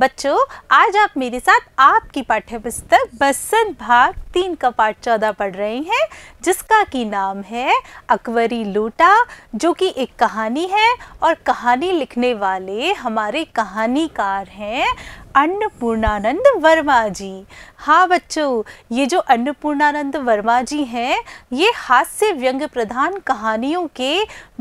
बच्चों आज आप मेरे साथ आपकी पाठ्य पुस्तक बसंत भाग तीन का पाठ चौदह पढ़ रहे हैं जिसका की नाम है अकबरी लोटा जो कि एक कहानी है और कहानी लिखने वाले हमारे कहानीकार हैं अन्नपूर्णानंद वर्मा जी हाँ बच्चों ये जो अन्नपूर्णानंद वर्मा जी हैं ये हास्य व्यंग प्रधान कहानियों के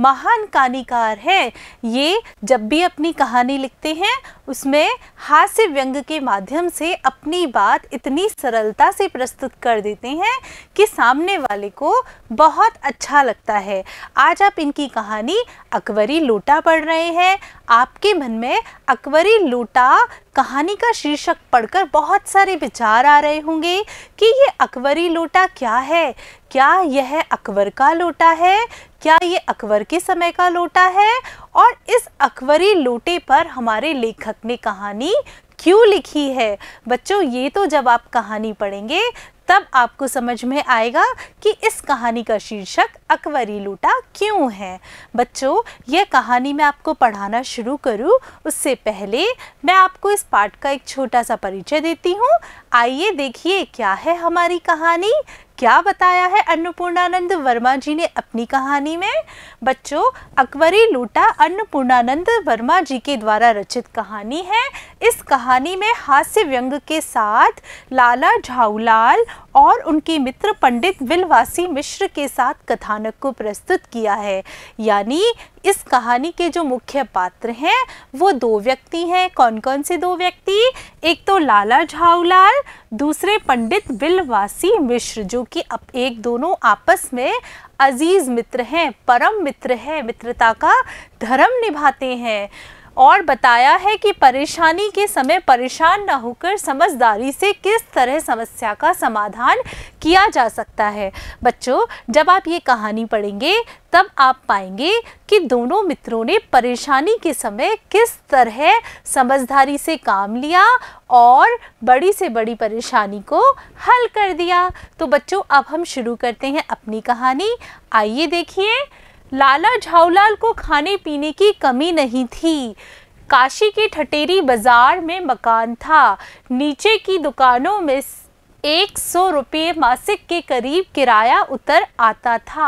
महान कहानीकार हैं ये जब भी अपनी कहानी लिखते हैं उसमें हास्य व्यंग के माध्यम से अपनी बात इतनी सरलता से प्रस्तुत कर देते हैं कि सामने वाले को बहुत अच्छा लगता है आज आप इनकी कहानी अकबरी लोटा पढ़ रहे हैं आपके मन में अकबरी लोटा कहानी का शीर्षक पढ़कर बहुत सारे विचार आ रहे होंगे कि ये अकबरी लोटा क्या है क्या यह अकबर का लोटा है क्या ये अकबर के समय का लोटा है और इस अकबरी लोटे पर हमारे लेखक ने कहानी क्यों लिखी है बच्चों ये तो जब आप कहानी पढ़ेंगे तब आपको समझ में आएगा कि इस कहानी का शीर्षक अकबरी लूटा क्यों है बच्चों यह कहानी मैं आपको पढ़ाना शुरू करूं उससे पहले मैं आपको इस पाठ का एक छोटा सा परिचय देती हूं आइए देखिए क्या है हमारी कहानी क्या बताया है अन्नपूर्णानंद वर्मा जी ने अपनी कहानी में बच्चों अकबरी लूटा अन्नपूर्णानंद वर्मा जी के द्वारा रचित कहानी है इस कहानी में हास्य व्यंग के साथ लाला झाऊलाल और उनके मित्र पंडित बिलवासी मिश्र के साथ कथानक को प्रस्तुत किया है यानी इस कहानी के जो मुख्य पात्र हैं वो दो व्यक्ति हैं कौन कौन से दो व्यक्ति एक तो लाला झाउलाल दूसरे पंडित बिलवासी मिश्र जो कि अब एक दोनों आपस में अजीज़ मित्र हैं परम मित्र हैं मित्रता का धर्म निभाते हैं और बताया है कि परेशानी के समय परेशान ना होकर समझदारी से किस तरह समस्या का समाधान किया जा सकता है बच्चों जब आप ये कहानी पढ़ेंगे तब आप पाएंगे कि दोनों मित्रों ने परेशानी के समय किस तरह समझदारी से काम लिया और बड़ी से बड़ी परेशानी को हल कर दिया तो बच्चों अब हम शुरू करते हैं अपनी कहानी आइए देखिए लाला झाउलाल को खाने पीने की कमी नहीं थी काशी के ठटेरी बाजार में मकान था नीचे की दुकानों में एक सौ रुपये मासिक के करीब किराया उतर आता था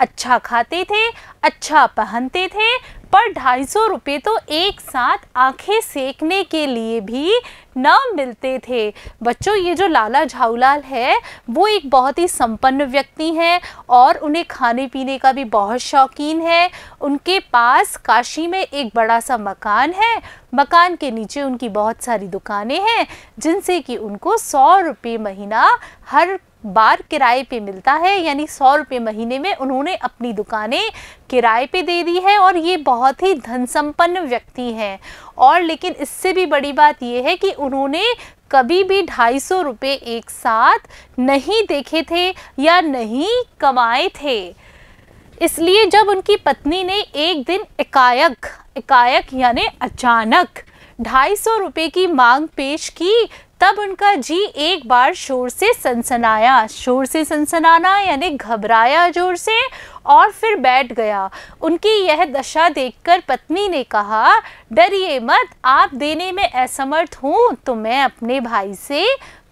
अच्छा खाते थे अच्छा पहनते थे पर ढाई सौ रुपये तो एक साथ आंखें सेकने के लिए भी न मिलते थे बच्चों ये जो लाला झाऊलाल है वो एक बहुत ही संपन्न व्यक्ति हैं और उन्हें खाने पीने का भी बहुत शौकीन है उनके पास काशी में एक बड़ा सा मकान है मकान के नीचे उनकी बहुत सारी दुकानें हैं जिनसे कि उनको सौ रुपये महीना हर बार किराए पे मिलता है यानी सौ रुपये महीने में उन्होंने अपनी दुकानें किराए पे दे दी है और ये बहुत ही धन संपन्न व्यक्ति हैं और लेकिन इससे भी बड़ी बात ये है कि उन्होंने कभी भी ढाई सौ रुपये एक साथ नहीं देखे थे या नहीं कमाए थे इसलिए जब उनकी पत्नी ने एक दिन एकाएक एकाएक यानी अचानक ढाई सौ रुपये की मांग पेश की तब उनका जी एक बार शोर से सनसनाया शोर से सनसनाना यानी घबराया जोर से और फिर बैठ गया उनकी यह दशा देखकर पत्नी ने कहा डरिए मत आप देने में असमर्थ हूँ तो मैं अपने भाई से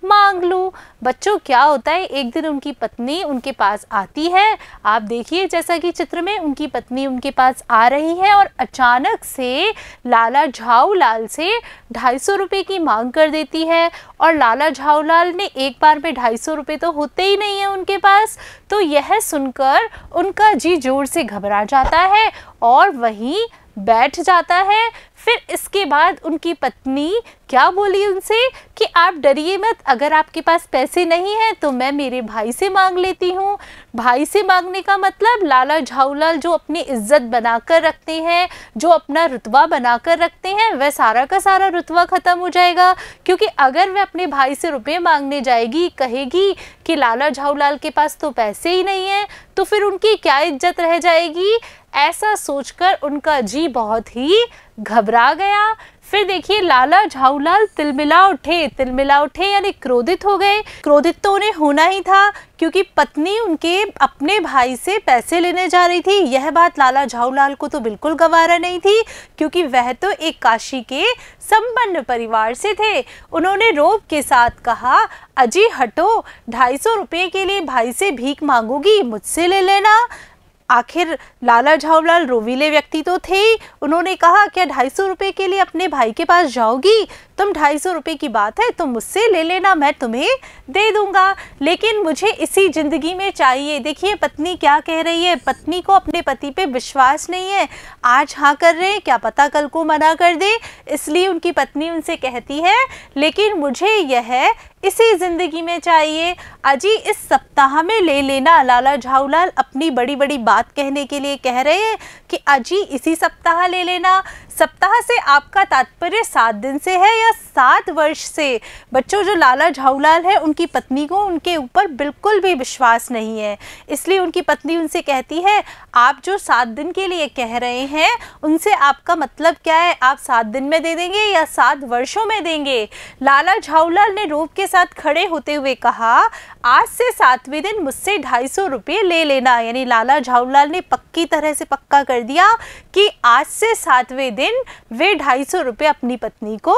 मांग लूँ बच्चों क्या होता है एक दिन उनकी पत्नी उनके पास आती है आप देखिए जैसा कि चित्र में उनकी पत्नी उनके पास आ रही है और अचानक से लाला झाऊलाल से ढाई सौ रुपये की मांग कर देती है और लाला झाऊलाल ने एक बार में ढाई सौ रुपये तो होते ही नहीं है उनके पास तो यह सुनकर उनका जी जोर से घबरा जाता है और वहीं बैठ जाता है फिर इसके बाद उनकी पत्नी क्या बोली उनसे कि आप डरिए मत अगर आपके पास पैसे नहीं हैं तो मैं मेरे भाई से मांग लेती हूँ भाई से मांगने का मतलब लाला झाऊलाल जो अपनी इज्जत बनाकर रखते हैं जो अपना रुतबा बनाकर रखते हैं वह सारा का सारा रुतबा ख़त्म हो जाएगा क्योंकि अगर वह अपने भाई से रुपये मांगने जाएगी कहेगी कि लाला झाऊलाल के पास तो पैसे ही नहीं हैं तो फिर उनकी क्या इज्जत रह जाएगी ऐसा सोचकर उनका जी बहुत ही घबरा गया फिर देखिए लाला झाऊलाल तिलमिला उठे तिलमिला उठे यानी क्रोधित हो गए क्रोधित तो उन्हें होना ही था क्योंकि पत्नी उनके अपने भाई से पैसे लेने जा रही थी यह बात लाला झाऊलाल को तो बिल्कुल गवारा नहीं थी क्योंकि वह तो एक काशी के संपन्न परिवार से थे उन्होंने रोब के साथ कहा अजी हटो ढाई सौ रुपये के लिए भाई से भीख मांगोगी मुझसे ले लेना आखिर लाला झावलाल रोवीले व्यक्ति तो थे उन्होंने कहा क्या ढाई सौ रुपये के लिए अपने भाई के पास जाओगी तुम ढाई सौ रुपये की बात है तुम मुझसे ले लेना मैं तुम्हें दे दूंगा लेकिन मुझे इसी ज़िंदगी में चाहिए देखिए पत्नी क्या कह रही है पत्नी को अपने पति पे विश्वास नहीं है आज हाँ कर रहे हैं क्या पता कल को मना कर दे इसलिए उनकी पत्नी उनसे कहती है लेकिन मुझे यह इसी ज़िंदगी में चाहिए अजी इस सप्ताह में ले लेना लाला झाऊलाल अपनी बड़ी बड़ी बात कहने के लिए कह रहे हैं कि अजी इसी सप्ताह ले लेना सप्ताह से आपका तात्पर्य सात दिन से है या सात वर्ष से बच्चों जो लाला झाऊलाल है उनकी पत्नी को उनके ऊपर बिल्कुल भी विश्वास नहीं है इसलिए उनकी पत्नी उनसे कहती है आप जो सात दिन के लिए कह रहे हैं उनसे आपका मतलब क्या है आप सात दिन में दे देंगे या सात वर्षों में देंगे लाला झाऊलाल ने रूप के साथ खड़े होते हुए कहा आज से सातवें दिन मुझसे ढाई सौ रुपये ले लेना यानी लाला झाऊलाल ने पक्की तरह से पक्का कर दिया कि आज से सातवें दिन एंड वे ढाई सौ रुपये अपनी पत्नी को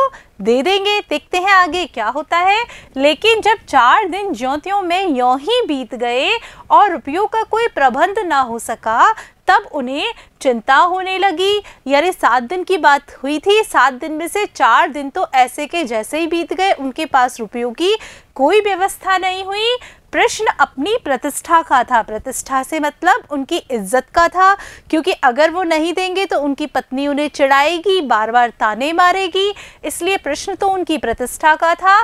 दे देंगे देखते हैं आगे क्या होता है लेकिन जब चार दिन ज्योतियों में यों ही बीत गए और रुपयों का कोई प्रबंध ना हो सका तब उन्हें चिंता होने लगी यानी सात दिन की बात हुई थी सात दिन में से चार दिन तो ऐसे के जैसे ही बीत गए उनके पास रुपयों की कोई व्यवस्था नहीं हुई प्रश्न अपनी प्रतिष्ठा का था प्रतिष्ठा से मतलब उनकी इज्जत का था क्योंकि अगर वो नहीं देंगे तो उनकी पत्नी उन्हें चिढ़ाएगी बार बार ताने मारेगी इसलिए प्रश्न तो उनकी प्रतिष्ठा का था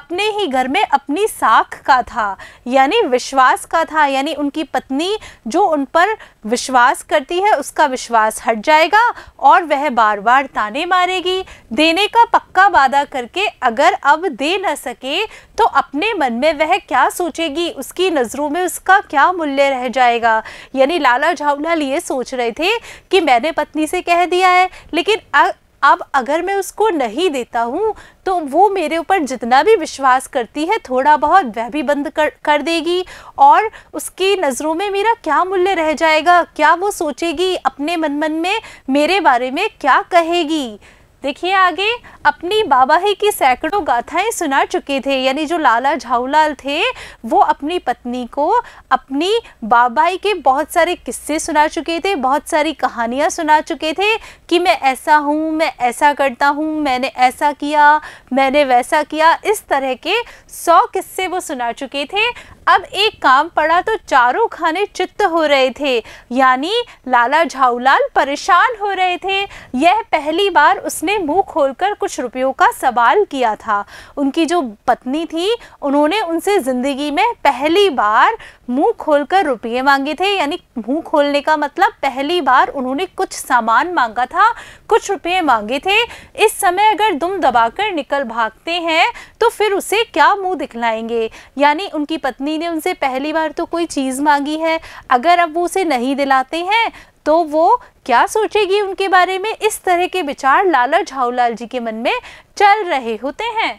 अपने ही घर में अपनी साख का था यानी विश्वास का था यानी उनकी पत्नी जो उन पर विश्वास करती है उसका विश्वास हट जाएगा और वह बार बार ताने मारेगी देने का पक्का वादा करके अगर अब दे न सके तो अपने मन में वह क्या सोचेगी उसकी नज़रों में उसका क्या मूल्य रह जाएगा यानी लाला झावलाल ये सोच रहे थे कि मैंने पत्नी से कह दिया है लेकिन अब अगर मैं उसको नहीं देता हूँ तो वो मेरे ऊपर जितना भी विश्वास करती है थोड़ा बहुत वह भी बंद कर कर देगी और उसकी नज़रों में मेरा क्या मूल्य रह जाएगा क्या वो सोचेगी अपने मन मन में मेरे बारे में क्या कहेगी देखिए आगे अपनी बाबा ही की सैकड़ों गाथाएं सुना चुके थे यानी जो लाला झाऊलाल थे वो अपनी पत्नी को अपनी बाबाई के बहुत सारे किस्से सुना चुके थे बहुत सारी कहानियां सुना चुके थे कि मैं ऐसा हूँ मैं ऐसा करता हूँ मैंने ऐसा किया मैंने वैसा किया इस तरह के सौ किस्से वो सुना चुके थे अब एक काम पड़ा तो चारों खाने चित्त हो रहे थे यानी लाला झाऊलाल परेशान हो रहे थे यह पहली बार उसने उसने मुंह खोलकर कुछ रुपयों का सवाल किया था उनकी जो पत्नी थी उन्होंने उनसे ज़िंदगी में पहली बार मुंह खोलकर रुपये मांगे थे यानी मुंह खोलने का मतलब पहली बार उन्होंने कुछ सामान मांगा था कुछ रुपये मांगे थे इस समय अगर दुम दबाकर निकल भागते हैं तो फिर उसे क्या मुंह दिखलाएंगे यानी उनकी पत्नी ने उनसे पहली बार तो कोई चीज़ मांगी है अगर अब वो उसे नहीं दिलाते हैं तो वो क्या सोचेगी उनके बारे में इस तरह के विचार लाला झाऊलाल जी के मन में चल रहे होते हैं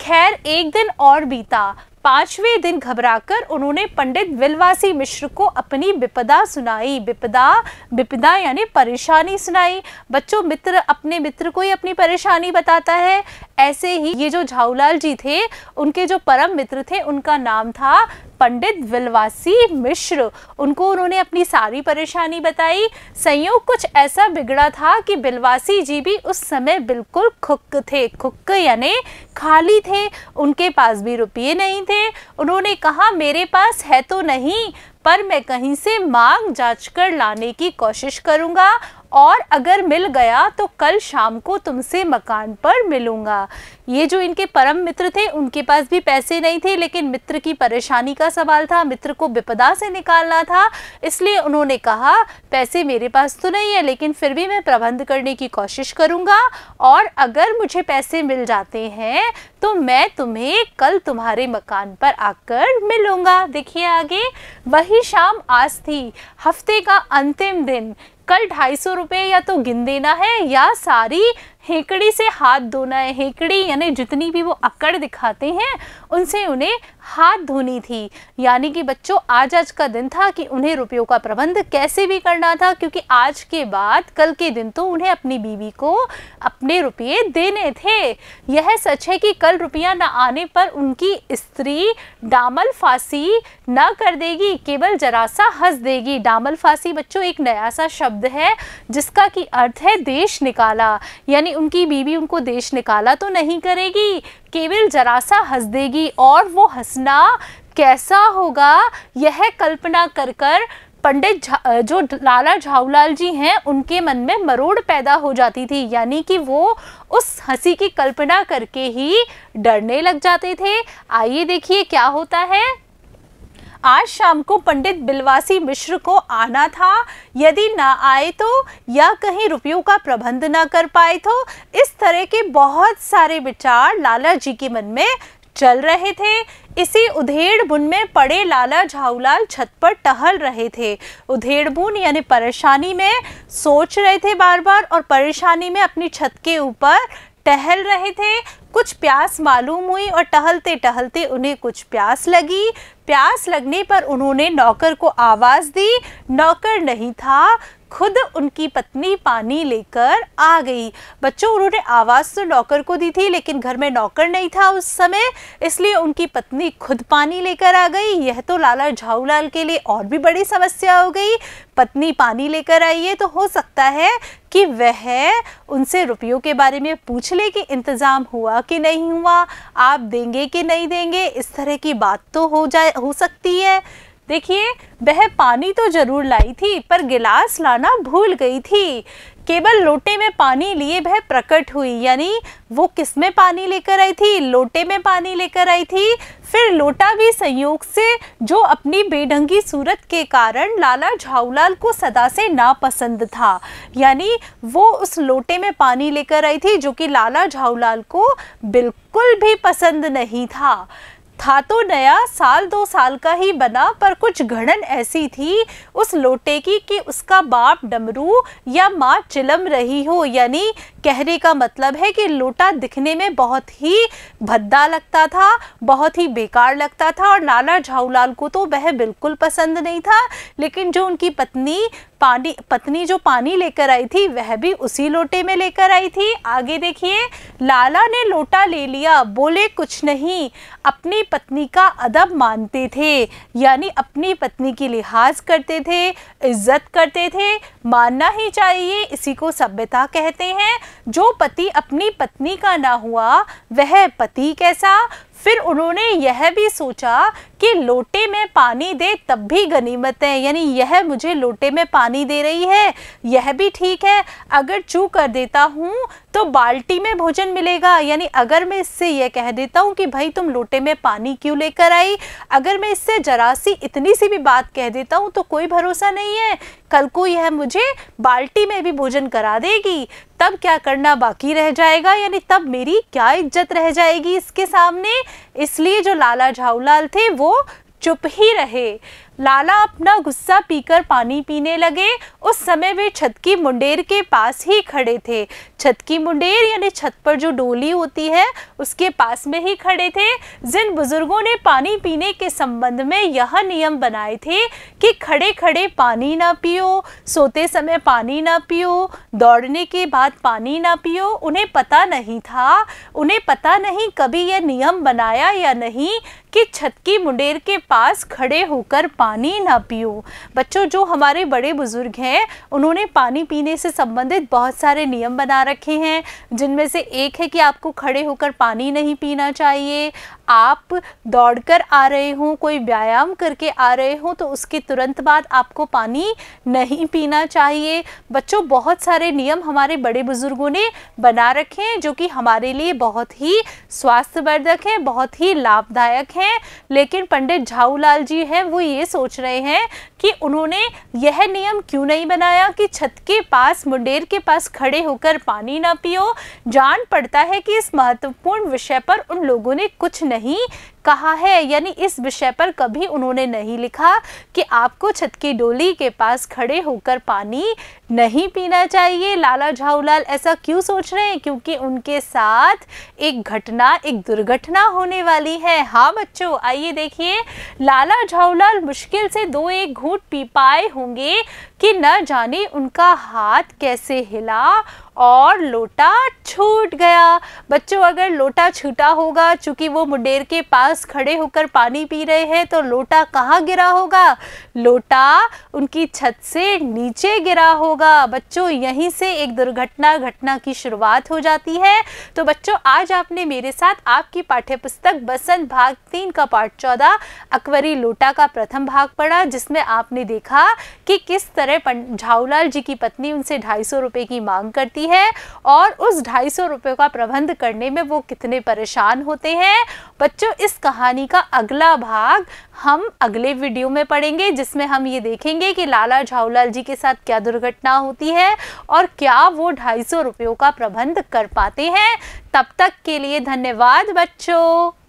खैर एक दिन और बीता पांचवें दिन घबराकर उन्होंने पंडित विलवासी मिश्र को अपनी विपदा सुनाई विपदा विपदा यानी परेशानी सुनाई बच्चों मित्र अपने मित्र को ही अपनी परेशानी बताता है ऐसे ही ये जो झाऊलाल जी थे उनके जो परम मित्र थे उनका नाम था पंडित विलवासी मिश्र उनको उन्होंने अपनी सारी परेशानी बताई संयोग कुछ ऐसा बिगड़ा था कि बिलवासी जी भी उस समय बिल्कुल खुक थे खुक यानी खाली थे उनके पास भी रुपये नहीं थे उन्होंने कहा मेरे पास है तो नहीं पर मैं कहीं से मांग जांच कर लाने की कोशिश करूँगा और अगर मिल गया तो कल शाम को तुमसे मकान पर मिलूंगा ये जो इनके परम मित्र थे उनके पास भी पैसे नहीं थे लेकिन मित्र की परेशानी का सवाल था मित्र को विपदा से निकालना था इसलिए उन्होंने कहा पैसे मेरे पास तो नहीं है लेकिन फिर भी मैं प्रबंध करने की कोशिश करूँगा और अगर मुझे पैसे मिल जाते हैं तो मैं तुम्हें कल तुम्हारे मकान पर आकर मिलूंगा देखिए आगे वही शाम आज थी हफ्ते का अंतिम दिन कल ढाई सौ रुपये या तो गिन देना है या सारी हेकड़ी से हाथ धोना है हेकड़ी यानी जितनी भी वो अकड़ दिखाते हैं उनसे उन्हें हाथ धोनी थी यानी कि बच्चों आज आज का दिन था कि उन्हें रुपयों का प्रबंध कैसे भी करना था क्योंकि आज के बाद कल के दिन तो उन्हें अपनी बीवी को अपने रुपये देने थे यह सच है कि कल रुपया ना आने पर उनकी स्त्री डामल फांसी न कर देगी केवल जरा सा हंस देगी डामल फांसी बच्चों एक नया सा शब्द है जिसका कि अर्थ है देश निकाला यानी उनकी बीवी उनको देश निकाला तो नहीं करेगी केवल जरा सा हंस देगी और वो हंसना कैसा होगा यह कल्पना कर कर पंडित जो लाला झाऊलाल जी हैं उनके मन में मरोड़ पैदा हो जाती थी यानी कि वो उस हंसी की कल्पना करके ही डरने लग जाते थे आइए देखिए क्या होता है आज शाम को पंडित बिलवासी मिश्र को आना था यदि ना आए तो या कहीं रुपयों का प्रबंध ना कर पाए तो इस तरह के बहुत सारे विचार लाला जी के मन में चल रहे थे इसी उधेड़ बुन में पड़े लाला झाऊलाल छत पर टहल रहे थे उधेड़ बुन यानी परेशानी में सोच रहे थे बार बार और परेशानी में अपनी छत के ऊपर टहल रहे थे कुछ प्यास मालूम हुई और टहलते टहलते उन्हें कुछ प्यास लगी प्यास लगने पर उन्होंने नौकर को आवाज़ दी नौकर नहीं था खुद उनकी पत्नी पानी लेकर आ गई बच्चों उन्होंने आवाज़ तो नौकर को दी थी लेकिन घर में नौकर नहीं था उस समय इसलिए उनकी पत्नी खुद पानी लेकर आ गई यह तो लाला झाऊलाल के लिए और भी बड़ी समस्या हो गई पत्नी पानी लेकर आई है तो हो सकता है कि वह उनसे रुपयों के बारे में पूछ ले कि इंतज़ाम हुआ कि नहीं हुआ आप देंगे कि नहीं देंगे इस तरह की बात तो हो जाए हो सकती है देखिए वह पानी तो जरूर लाई थी पर गिलास लाना भूल गई थी केवल लोटे में पानी लिए वह प्रकट हुई यानी वो किस में पानी लेकर आई थी लोटे में पानी लेकर आई थी फिर लोटा भी संयोग से जो अपनी बेढंगी सूरत के कारण लाला झाऊलाल को सदा से नापसंद था यानी वो उस लोटे में पानी लेकर आई थी जो कि लाला झाऊलाल को बिल्कुल भी पसंद नहीं था था तो नया साल दो साल का ही बना पर कुछ घड़न ऐसी थी उस लोटे की कि उसका बाप डमरू या माँ चिलम रही हो यानी कहने का मतलब है कि लोटा दिखने में बहुत ही भद्दा लगता था बहुत ही बेकार लगता था और लाला झाऊलाल को तो वह बिल्कुल पसंद नहीं था लेकिन जो उनकी पत्नी पानी पत्नी जो पानी लेकर आई थी वह भी उसी लोटे में लेकर आई थी आगे देखिए लाला ने लोटा ले लिया बोले कुछ नहीं अपनी पत्नी का अदब मानते थे यानी अपनी पत्नी की लिहाज करते थे इज्जत करते थे मानना ही चाहिए इसी को सभ्यता कहते हैं जो पति अपनी पत्नी का ना हुआ वह पति कैसा फिर उन्होंने यह भी सोचा कि लोटे में पानी दे तब भी गनीमत है यानी यह मुझे लोटे में पानी दे रही है यह भी ठीक है अगर चू कर देता हूँ तो बाल्टी में भोजन मिलेगा यानी अगर मैं इससे यह कह देता हूँ कि भाई तुम लोटे में पानी क्यों लेकर आई अगर मैं इससे जरा सी इतनी सी भी बात कह देता हूँ तो कोई भरोसा नहीं है कल को यह मुझे बाल्टी में भी भोजन करा देगी तब क्या करना बाकी रह जाएगा यानी तब मेरी क्या इज्जत रह जाएगी इसके सामने इसलिए जो लाला झाऊलाल थे वो चुप ही रहे लाला अपना गुस्सा पीकर पानी पीने लगे उस समय वे छत की मुंडेर के पास ही खड़े थे छत की मुंडेर यानी छत पर जो डोली होती है उसके पास में ही खड़े थे जिन बुजुर्गों ने पानी पीने के संबंध में यह नियम बनाए थे कि खड़े खड़े पानी ना पियो सोते समय पानी ना पियो दौड़ने के बाद पानी ना पियो उन्हें पता नहीं था उन्हें पता नहीं कभी यह नियम बनाया या नहीं कि छत की मुंडेर के पास खड़े होकर पानी ना पियो बच्चों जो हमारे बड़े बुजुर्ग हैं उन्होंने पानी पीने से संबंधित बहुत सारे नियम बना रखे हैं जिनमें से एक है कि आपको खड़े होकर पानी नहीं पीना चाहिए आप दौड़कर आ रहे हों कोई व्यायाम करके आ रहे हों तो उसके तुरंत बाद आपको पानी नहीं पीना चाहिए बच्चों बहुत सारे नियम हमारे बड़े बुज़ुर्गों ने बना रखे हैं जो कि हमारे लिए बहुत ही स्वास्थ्यवर्धक हैं बहुत ही लाभदायक हैं लेकिन पंडित झाऊलाल जी हैं वो ये सोच रहे हैं कि उन्होंने यह नियम क्यों नहीं बनाया कि छत के पास मुंडेर के पास खड़े होकर पानी ना पियो जान पड़ता है कि इस महत्वपूर्ण विषय पर उन लोगों ने कुछ नहीं नहीं कहा है यानी इस विषय पर कभी उन्होंने नहीं लिखा कि आपको छत की डोली के पास खड़े होकर पानी नहीं पीना चाहिए लाला झाऊलाल ऐसा क्यों सोच रहे हैं क्योंकि उनके साथ एक घटना एक दुर्घटना होने वाली है हाँ बच्चों आइए देखिए लाला झाऊलाल मुश्किल से दो एक घूट पी पाए होंगे कि न जाने उनका हाथ कैसे हिला और लोटा छूट गया बच्चों अगर लोटा छूटा होगा चूंकि वो मुंडेर के पास पास खड़े होकर पानी पी रहे हैं तो लोटा कहाँ गिरा होगा लोटा उनकी छत से नीचे गिरा होगा बच्चों यहीं से एक दुर्घटना घटना की शुरुआत हो जाती है तो बच्चों आज आपने मेरे साथ आपकी पाठ्य पुस्तक बसंत भाग तीन का पाठ चौदह अकबरी लोटा का प्रथम भाग पढ़ा जिसमें आपने देखा कि किस तरह झाऊलाल जी की पत्नी उनसे ढाई सौ रुपये की मांग करती है और उस ढाई सौ रुपये का प्रबंध करने में वो कितने परेशान होते हैं बच्चों इस कहानी का अगला भाग हम अगले वीडियो में पढ़ेंगे जिसमें हम ये देखेंगे कि लाला झाऊलाल जी के साथ क्या दुर्घटना होती है और क्या वो ढाई सौ रुपयों का प्रबंध कर पाते हैं तब तक के लिए धन्यवाद बच्चों